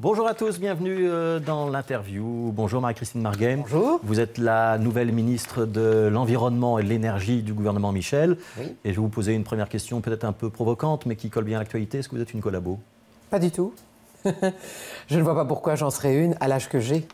Bonjour à tous, bienvenue euh, dans l'interview. Bonjour Marie-Christine Margain. Bonjour. Vous êtes la nouvelle ministre de l'Environnement et de l'Énergie du gouvernement Michel. Oui. Et je vais vous poser une première question peut-être un peu provocante, mais qui colle bien à l'actualité. Est-ce que vous êtes une collabo Pas du tout. je ne vois pas pourquoi j'en serais une à l'âge que j'ai.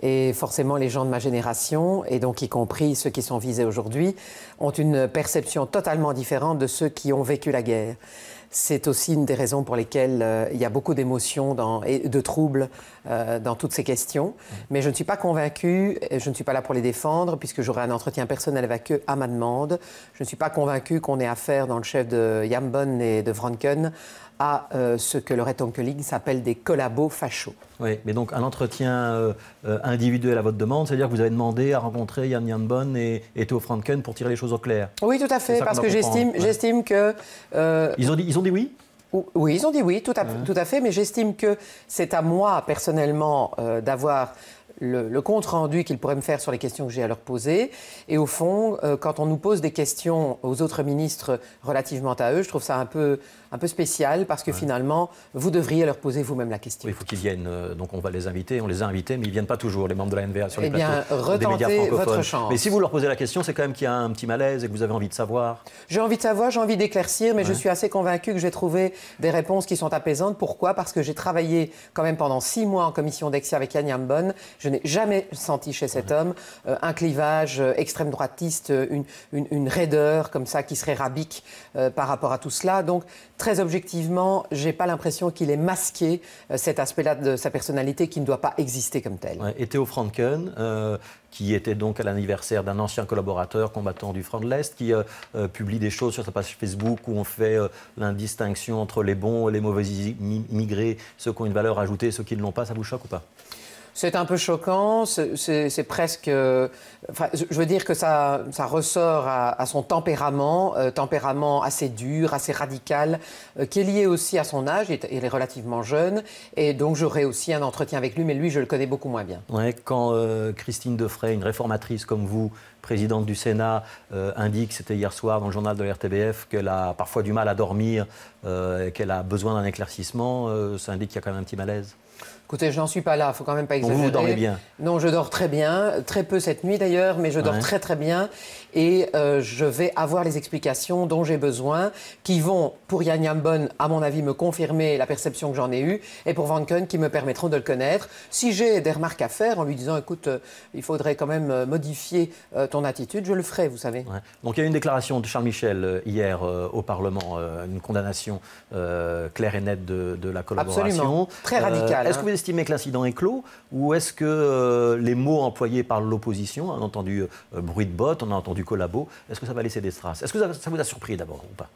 Et forcément, les gens de ma génération, et donc y compris ceux qui sont visés aujourd'hui, ont une perception totalement différente de ceux qui ont vécu la guerre. C'est aussi une des raisons pour lesquelles euh, il y a beaucoup d'émotions et de troubles euh, dans toutes ces questions. Mm. Mais je ne suis pas convaincu. je ne suis pas là pour les défendre, puisque j'aurai un entretien personnel avec eux à ma demande. Je ne suis pas convaincu qu'on ait affaire dans le chef de Yambon et de Franken à euh, ce que le League s'appelle des collabos fachos. Oui, mais donc un entretien individuel à votre demande, c'est-à-dire que vous avez demandé à rencontrer Yann Yanbon et, et Franken pour tirer les choses au clair. Oui, tout à fait, parce que j'estime que... ils ont dit, ils ont oui oui, ils ont dit oui, tout à, tout à fait, mais j'estime que c'est à moi personnellement euh, d'avoir le, compte-rendu qu'ils pourraient me faire sur les questions que j'ai à leur poser. Et au fond, euh, quand on nous pose des questions aux autres ministres relativement à eux, je trouve ça un peu, un peu spécial parce que finalement, vous devriez leur poser vous-même la question. il faut qu'ils viennent. Euh, donc on va les inviter, on les a invités, mais ils ne viennent pas toujours, les membres de la NVA sur les eh plateaux des médias francophones. Votre chance. Mais si vous leur posez la question, c'est quand même qu'il y a un petit malaise et que vous avez envie de savoir. J'ai envie de savoir, j'ai envie d'éclaircir, mais je suis assez convaincu que j'ai trouvé des réponses qui sont apaisantes. Pourquoi Parce que j'ai travaillé quand même pendant six mois en commission d'Exia avec Yann Yambon. Je n'ai jamais senti chez cet homme euh, un clivage euh, extrême droitiste, euh, une, raideur comme ça qui serait rabique par rapport à tout cela. Donc, très objectivement, je n'ai pas l'impression qu'il ait masqué cet aspect-là de sa personnalité qui ne doit pas exister comme tel. Et Théo Franken, qui était donc à l'anniversaire d'un ancien collaborateur combattant du Front de l'Est, qui publie des choses sur sa page Facebook où on fait l'indistinction entre les bons et les mauvais immigrés, ceux qui ont une valeur ajoutée et ceux qui ne l'ont pas. Ça vous choque ou pas c'est un peu choquant, c'est presque... Euh, je veux dire que ça, ça ressort à, son tempérament, euh, tempérament assez dur, assez radical, euh, qui est lié aussi à son âge, il est relativement jeune, et donc j'aurai aussi un entretien avec lui, mais lui, je le connais beaucoup moins bien. quand Christine Defray, une réformatrice comme vous, présidente du Sénat euh, indique, c'était hier soir dans le journal de l'RTBF, qu'elle a parfois du mal à dormir, euh, et qu'elle a besoin d'un éclaircissement, euh, ça indique qu'il y a quand même un petit malaise. Écoutez, je n'en suis pas là, il faut quand même pas exagérer. vous dormez bien Non, je dors très bien, très peu cette nuit d'ailleurs, mais je dors très très bien et je vais avoir les explications dont j'ai besoin, qui vont, pour Yann Yambon, à mon avis, me confirmer la perception que j'en ai eue, et pour Van qui me permettront de le connaître. Si j'ai des remarques à faire en lui disant, écoute, il faudrait quand même modifier attitude, je le ferai, vous savez. Donc il y a une déclaration de Charles Michel euh, hier euh, au Parlement, euh, une condamnation claire et nette de, la collaboration. Absolument, très radicale. est-ce que hein. vous estimez que l'incident est clos ou est-ce que les mots employés par l'opposition, on a entendu bruit de bottes, on a entendu collabo, est-ce que ça va laisser des traces Est-ce que ça vous a surpris d'abord ou pas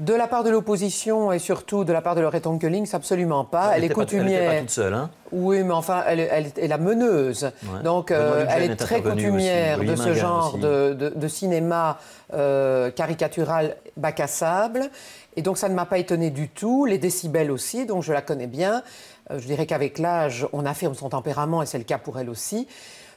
de la part de l'opposition et surtout de la part de leur Onkelings, absolument pas. Elle, est coutumière. toute seule, hein Oui, mais enfin, elle, est la meneuse. Donc, euh, elle est, très coutumière de ce genre de, cinéma euh, caricatural bac à sable. Et donc, ça ne m'a pas étonné du tout. Les décibels aussi, donc je la connais bien. Euh, je dirais qu'avec l'âge, on affirme son tempérament et c'est le cas pour elle aussi.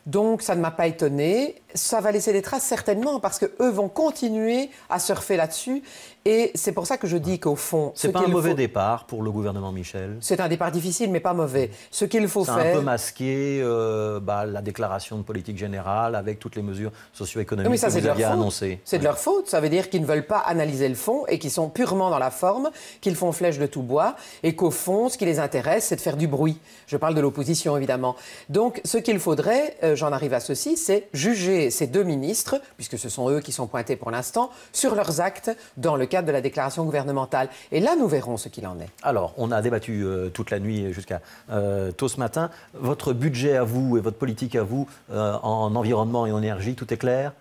Donc, ça ne m'a pas étonnée ça va laisser des traces certainement parce que eux vont continuer à surfer là-dessus et c'est pour ça que je dis qu'au fond c'est pas un mauvais départ pour le gouvernement Michel c'est un départ difficile mais pas mauvais ce qu'il faut faire un peu masquer euh, bah, la déclaration de politique générale avec toutes les mesures socio-économiques ça que vous annoncées c'est de leur faute ça veut dire qu'ils ne veulent pas analyser le fond et qu'ils sont purement dans la forme qu'ils font flèche de tout bois et qu'au fond ce qui les intéresse c'est de faire du bruit je parle de l'opposition évidemment donc ce qu'il faudrait euh, j'en arrive à ceci c'est juger ces, deux ministres, puisque ce sont eux qui sont pointés pour l'instant, sur leurs actes dans le cadre de la déclaration gouvernementale. Et là, nous verrons ce qu'il en est. Alors, on a débattu euh, toute la nuit jusqu'à euh, tôt ce matin. Votre budget à vous et votre politique à vous euh, en environnement et en énergie, tout est clair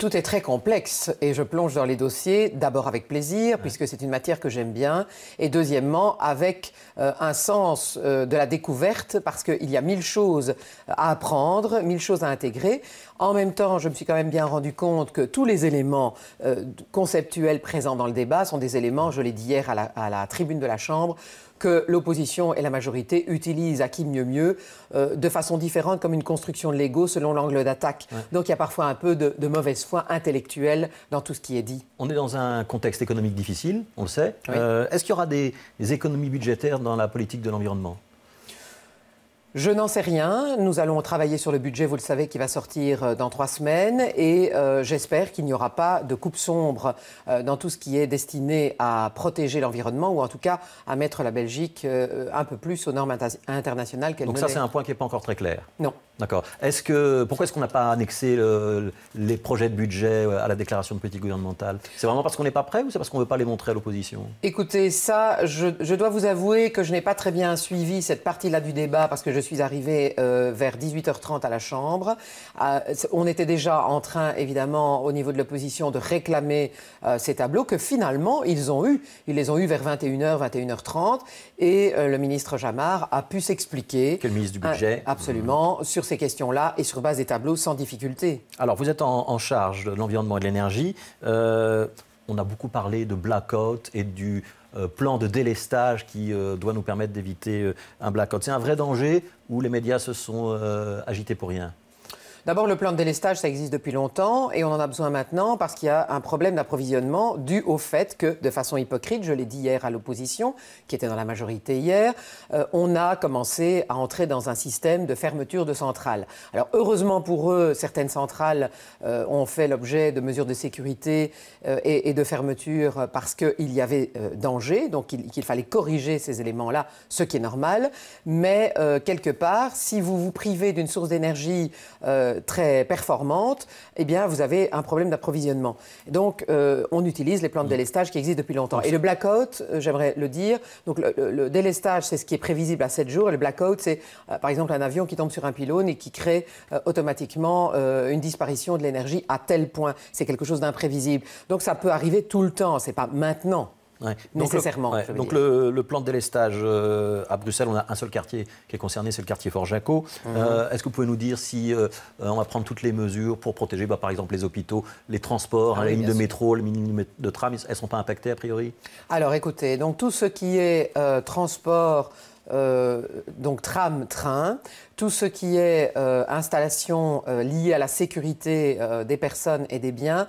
tout est très complexe et je plonge dans les dossiers d'abord avec plaisir puisque c'est une matière que j'aime bien et deuxièmement avec un sens de la découverte parce qu'il y a mille choses à apprendre, mille choses à intégrer. En même temps, je me suis quand même bien rendu compte que tous les éléments euh, conceptuels présents dans le débat sont des éléments, je l'ai dit hier à la, tribune de la Chambre, que l'opposition et la majorité utilisent à qui mieux mieux euh, de façon différente comme une construction de l'ego selon l'angle d'attaque. Donc il y a parfois un peu de, mauvaise foi intellectuelle dans tout ce qui est dit. On est dans un contexte économique difficile, on le sait. Euh, est-ce qu'il y aura des économies budgétaires dans la politique de l'environnement je n'en sais rien. Nous allons travailler sur le budget, vous le savez, qui va sortir euh, dans trois semaines. Et euh, j'espère qu'il n'y aura pas de coupe sombre euh, dans tout ce qui est destiné à protéger l'environnement ou en tout cas à mettre la Belgique un peu plus aux normes internationales qu'elle Donc ça, c'est un point qui n'est pas encore très clair. Non. D'accord. Est-ce que pourquoi est-ce qu'on n'a pas annexé les projets de budget à la déclaration de politique gouvernementale C'est vraiment parce qu'on n'est pas prêt ou c'est parce qu'on ne veut pas les montrer à l'opposition Écoutez, ça, je, je, dois vous avouer que je n'ai pas très bien suivi cette partie-là du débat parce que je suis arrivée euh, vers 18h30 à la Chambre. Euh, on était déjà en train, évidemment, au niveau de l'opposition, de réclamer euh, ces tableaux que finalement, ils ont eu. Ils les ont eu vers 21h, 21h30. Et le ministre jamar a pu s'expliquer. Que le ministre du Budget. absolument, mmh. sur ces questions-là et sur base des tableaux sans difficulté. Alors, vous êtes en, en charge de l'environnement et de l'énergie. On a beaucoup parlé de blackout et du euh, plan de délestage qui euh, doit nous permettre d'éviter euh, un blackout. C'est un vrai danger où les médias se sont agités pour rien. D'abord, le plan de délestage, ça existe depuis longtemps et on en a besoin maintenant parce qu'il y a un problème d'approvisionnement dû au fait que, de façon hypocrite, je l'ai dit hier à l'opposition, qui était dans la majorité hier, euh, on a commencé à entrer dans un système de fermeture de centrales. Alors, heureusement pour eux, certaines centrales euh, ont fait l'objet de mesures de sécurité euh, et, de fermeture parce qu'il y avait danger, donc qu'il fallait corriger ces éléments-là, ce qui est normal. Mais quelque part, si vous vous privez d'une source d'énergie, euh, très performante, eh bien, vous avez un problème d'approvisionnement. Donc, euh, on utilise les plans de mm. délestage qui existent depuis longtemps. Et le blackout, euh, j'aimerais le dire, donc le, délestage, c'est ce qui est prévisible à 7 jours. Et le blackout, c'est par exemple un avion qui tombe sur un pylône et qui crée automatiquement une disparition de l'énergie à tel point. C'est quelque chose d'imprévisible. Donc, ça peut arriver tout le temps. ce n'est pas maintenant. Nécessairement. donc le, plan de délestage euh, à Bruxelles, on a un seul quartier qui est concerné, c'est le quartier Fort Jaco. Mhm. Euh, est-ce que vous pouvez nous dire si euh, on va prendre toutes les mesures pour protéger, bah, par exemple, les hôpitaux, les transports, ah hein, les lignes de métro, les lignes de tram, elles ne sont pas impactées a priori Alors écoutez, donc tout ce qui est transport, donc tram, train, tout ce qui est euh, installation euh, liée à la sécurité euh, des personnes et des biens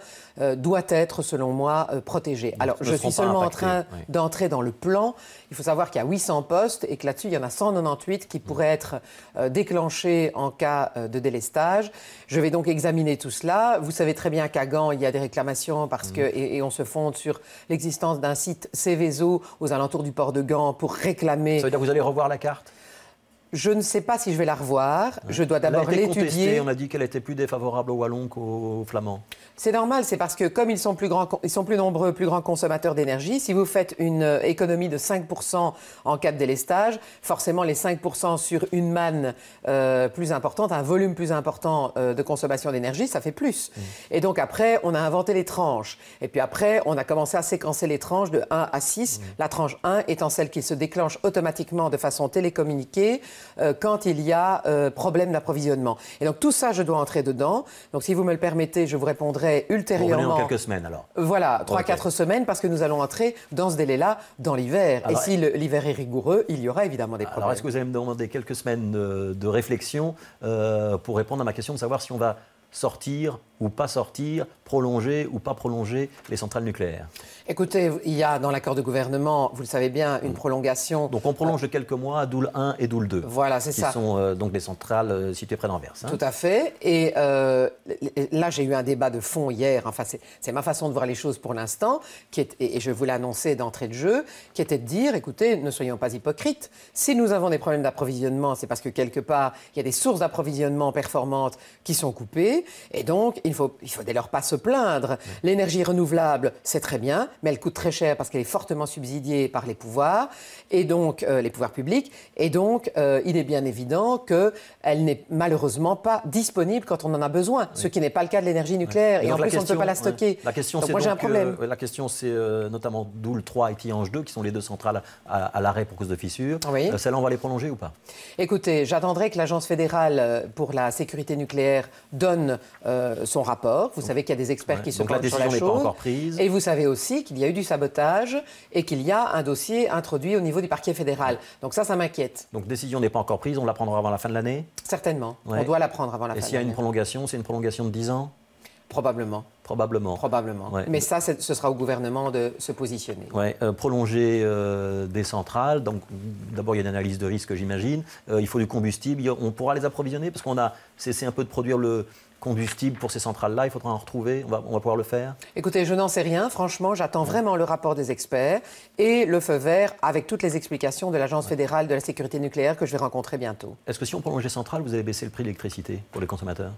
doit être, selon moi, protégé. Alors, je suis seulement en train d'entrer dans le plan. Il faut savoir qu'il y a 800 postes et que là-dessus, il y en a 198 qui pourraient être déclenchés en cas de délestage. Je vais donc examiner tout cela. Vous savez très bien qu'à Gand, il y a des réclamations parce mm. que, et, on se fonde sur l'existence d'un site Céveso aux alentours du port de Gand pour réclamer. Ça veut dire que vous allez revoir la carte je ne sais pas si je vais la revoir. Je dois d'abord l'étudier. On a dit qu'elle était plus défavorable aux Wallons qu'aux Flamands. C'est normal, c'est parce que comme ils sont plus, ils sont plus nombreux, plus grands consommateurs d'énergie, si vous faites une euh, économie de 5% en cas de délestage, forcément les 5% sur une manne euh, plus importante, un volume plus important euh, de consommation d'énergie, ça fait plus. Mm. Et donc après, on a inventé les tranches. Et puis après, on a commencé à séquencer les tranches de 1 à 6, mm. la tranche 1 étant celle qui se déclenche automatiquement de façon télécommuniquée. Euh, quand il y a euh, problème d'approvisionnement. Et donc tout ça, je dois entrer dedans. Donc si vous me le permettez, je vous répondrai ultérieurement. Vous en quelques semaines alors. Voilà, 3-4 semaines, parce que nous allons entrer dans ce délai-là, dans l'hiver. Et si l'hiver est rigoureux, il y aura évidemment des problèmes. Alors est-ce que vous allez me demander quelques semaines de, réflexion euh, pour répondre à ma question de savoir si on va sortir ou pas sortir, prolonger ou pas prolonger les centrales nucléaires Écoutez, il y a dans l'accord de gouvernement, vous le savez bien, une mm. prolongation. Donc on prolonge de quelques mois Doul 1 et le 2. Voilà, c'est ça. Qui sont euh, donc les centrales euh, situées près d'Anvers. Hein. Tout à fait. Et euh, là, j'ai eu un débat de fond hier. Enfin, c'est ma façon de voir les choses pour l'instant, et, je vous l'ai annoncé d'entrée de jeu, qui était de dire, écoutez, ne soyons pas hypocrites. Si nous avons des problèmes d'approvisionnement, c'est parce que quelque part, il y a des sources d'approvisionnement performantes qui sont coupées. Et donc, il ne faut, il dès lors pas se plaindre. L'énergie renouvelable, c'est très bien, mais elle coûte très cher parce qu'elle est fortement subsidiée par les pouvoirs, et donc euh, les pouvoirs publics. Et donc, euh, il est bien évident qu'elle n'est malheureusement pas disponible quand on en a besoin, ce qui n'est pas le cas de l'énergie nucléaire. Et, en plus, on ne peut pas la stocker. La question, j'ai un euh, problème. la question, c'est notamment Doule 3 et Tiange 2, qui sont les deux centrales à, l'arrêt pour cause de fissures. celle là on va les prolonger ou pas Écoutez, j'attendrai que l'Agence fédérale pour la sécurité nucléaire donne son rapport. Vous savez qu'il y a des experts qui se sur la chose. Pas encore prise. Et vous savez aussi qu'il y a eu du sabotage et qu'il y a un dossier introduit au niveau du parquet fédéral. Donc ça, ça m'inquiète. Donc décision n'est pas encore prise. On la prendra avant la fin de l'année Certainement. On doit la prendre avant la fin de l'année. Et s'il y a une prolongation, c'est une prolongation de 10 ans Probablement. Probablement. Probablement. Mais ça, ce sera au gouvernement de se positionner. Ouais, euh, prolonger euh, des centrales. Donc, d'abord, il y a une analyse de risque, j'imagine. Euh, il faut du combustible. On pourra les approvisionner parce qu'on a cessé un peu de produire le combustible pour ces centrales-là. Il faudra en retrouver. On va, on va pouvoir le faire. Écoutez, je n'en sais rien. Franchement, j'attends vraiment le rapport des experts et le feu vert avec toutes les explications de l'Agence fédérale de la sécurité nucléaire que je vais rencontrer bientôt. Est-ce que si on prolonge les centrales, vous allez baisser le prix de l'électricité pour les consommateurs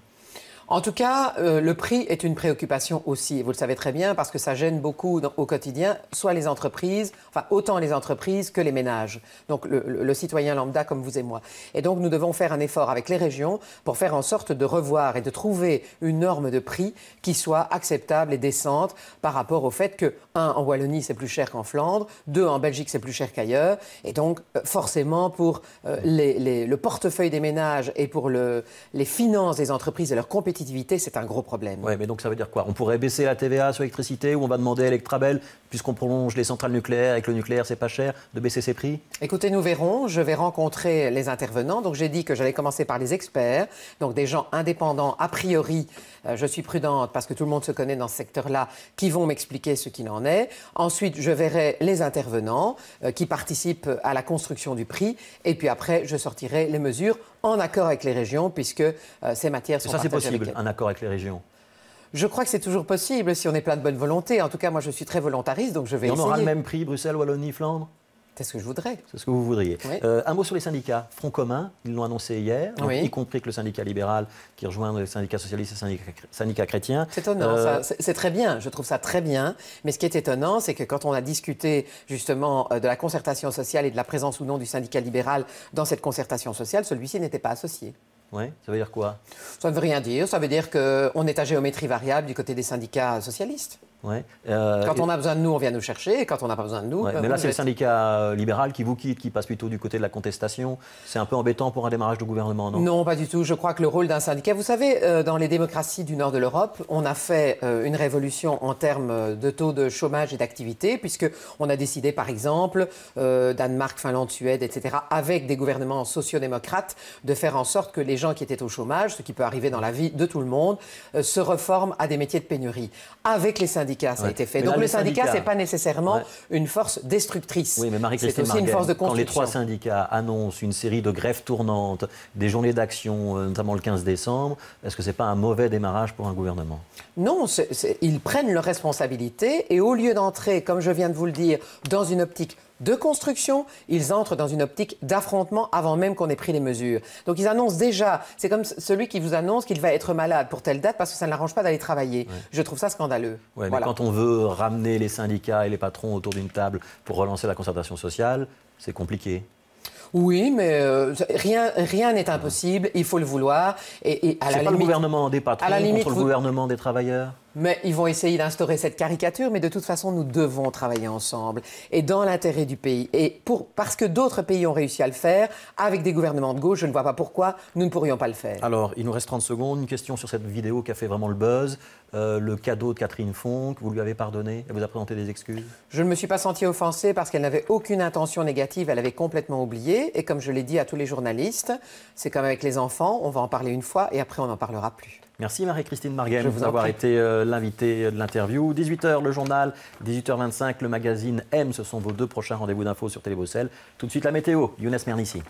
en tout cas, euh, le prix est une préoccupation aussi, vous le savez très bien, parce que ça gêne beaucoup au quotidien, soit les entreprises, enfin autant les entreprises que les ménages, donc le, citoyen lambda comme vous et moi. Et donc nous devons faire un effort avec les régions pour faire en sorte de revoir et de trouver une norme de prix qui soit acceptable et décente par rapport au fait que, un, en Wallonie c'est plus cher qu'en Flandre, deux, en Belgique c'est plus cher qu'ailleurs, et donc euh, forcément pour euh, le portefeuille des ménages et pour les finances des entreprises et leur compétitivité, c'est un gros problème. Oui, mais donc ça veut dire quoi On pourrait baisser la TVA sur l'électricité ou on va demander à Electrabel, puisqu'on prolonge les centrales nucléaires et que le nucléaire c'est pas cher, de baisser ses prix Écoutez, nous verrons. Je vais rencontrer les intervenants. Donc j'ai dit que j'allais commencer par les experts, donc des gens indépendants a priori. Euh, je suis prudente parce que tout le monde se connaît dans ce secteur-là, qui vont m'expliquer ce qu'il en est. Ensuite, je verrai les intervenants euh, qui participent à la construction du prix. Et puis après, je sortirai les mesures en accord avec les régions, puisque euh, ces matières sont. Et ça, c'est possible, un accord avec les régions je crois que c'est toujours possible si on est plein de bonne volonté. En tout cas, moi, je suis très volontariste, donc je vais on aura le même prix, Bruxelles, Wallonie, Flandre c'est ce que je voudrais. C'est ce que vous voudriez. Euh, un mot sur les syndicats. Front commun, ils l'ont annoncé hier, y compris que le syndicat libéral qui rejoint le syndicat socialiste, et syndicats, syndicat chrétiens. C'est étonnant, euh, c'est très bien, je trouve ça très bien. Mais ce qui est étonnant, c'est que quand on a discuté justement euh, de la concertation sociale et de la présence ou non du syndicat libéral dans cette concertation sociale, celui-ci n'était pas associé. Oui, ça veut dire quoi Ça ne veut rien dire. Ça veut dire qu'on est à géométrie variable du côté des syndicats socialistes. Ouais. Euh, quand on a besoin de nous, on vient nous chercher, quand on n'a pas besoin de nous... Bah, mais là, c'est le syndicat euh, libéral qui vous quitte, qui passe plutôt du côté de la contestation. C'est un peu embêtant pour un démarrage de gouvernement, non Non, pas du tout. Je crois que le rôle d'un syndicat... Vous savez, euh, dans les démocraties du nord de l'Europe, on a fait une révolution en termes de taux de chômage et d'activité, puisqu'on a décidé, par exemple, Danemark, Finlande, Suède, etc., avec des gouvernements sociodémocrates, de faire en sorte que les gens qui étaient au chômage, ce qui peut arriver dans la vie de tout le monde, se reforment à des métiers de pénurie. Avec les syndicats, fait. Donc le syndicat, ce c'est pas nécessairement une force destructrice. mais C'est Quand les trois syndicats annoncent une série de grèves tournantes, des journées d'action, euh, notamment le 15 décembre, est-ce que c'est pas un mauvais démarrage pour un gouvernement Non, ils prennent leurs responsabilités et au lieu d'entrer, comme je viens de vous le dire, dans une optique de construction, ils entrent dans une optique d'affrontement avant même qu'on ait pris les mesures. Donc ils annoncent déjà, c'est comme celui qui vous annonce qu'il va être malade pour telle date parce que ça ne l'arrange pas d'aller travailler. Je trouve ça scandaleux. mais quand on veut ramener les syndicats et les patrons autour d'une table pour relancer la concertation sociale, c'est compliqué. Oui, mais euh, rien rien n'est impossible. Il faut le vouloir. Et, pas le gouvernement des patrons le gouvernement des travailleurs. Mais ils vont essayer d'instaurer cette caricature, mais de toute façon, nous devons travailler ensemble et dans l'intérêt du pays. Et parce que d'autres pays ont réussi à le faire, avec des gouvernements de gauche, je ne vois pas pourquoi nous ne pourrions pas le faire. Alors, il nous reste 30 secondes. Une question sur cette vidéo qui a fait vraiment le buzz. Euh, le cadeau de Catherine Fonck, vous lui avez pardonné Elle vous a présenté des excuses Je ne me suis pas sentie offensée parce qu'elle n'avait aucune intention négative. Elle avait complètement oublié. Et comme je l'ai dit à tous les journalistes, c'est comme avec les enfants, on va en parler une fois et après on n'en parlera plus. Merci Marie-Christine de vous avoir été euh, l'invité euh, de l'interview. 18h le journal, 18h25 le magazine M, ce sont vos deux prochains rendez-vous d'infos sur Télé Bruxelles. Tout de suite la météo, Younes Mernissi.